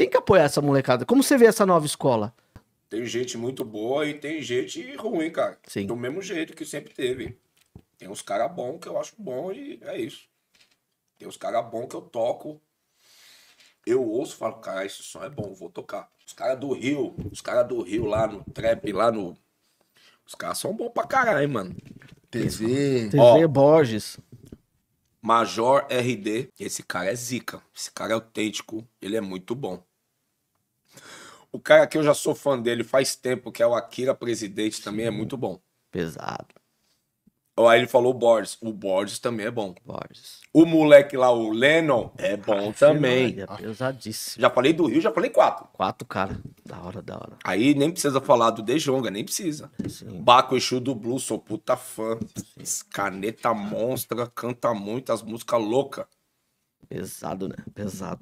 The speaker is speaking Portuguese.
tem que apoiar essa molecada. Como você vê essa nova escola? Tem gente muito boa e tem gente ruim, cara. Sim. Do mesmo jeito que sempre teve. Tem uns caras bons que eu acho bom e é isso. Tem uns caras bons que eu toco. Eu ouço e falo, cara, esse som é bom, vou tocar. Os caras do Rio, os caras do Rio lá no trap, lá no. Os caras são bons pra caralho, mano. TV. TV Ó, Borges. Major RD. Esse cara é zica. Esse cara é autêntico. Ele é muito bom. O cara que eu já sou fã dele faz tempo, que é o Akira Presidente, também é Sim, é muito bom. Pesado. Aí ele falou o Borges. O Borges também é bom. Borges. O moleque lá, o Lennon, é bom também. É pesadíssimo. Já falei do Rio, já falei quatro. Quatro, cara. Da hora, da hora. Aí nem precisa falar do Dejonga, nem precisa. Sim. Baco Exu do Blue sou puta fã. Sim. Caneta monstra, canta muito as músicas loucas. Pesado, né? Pesado.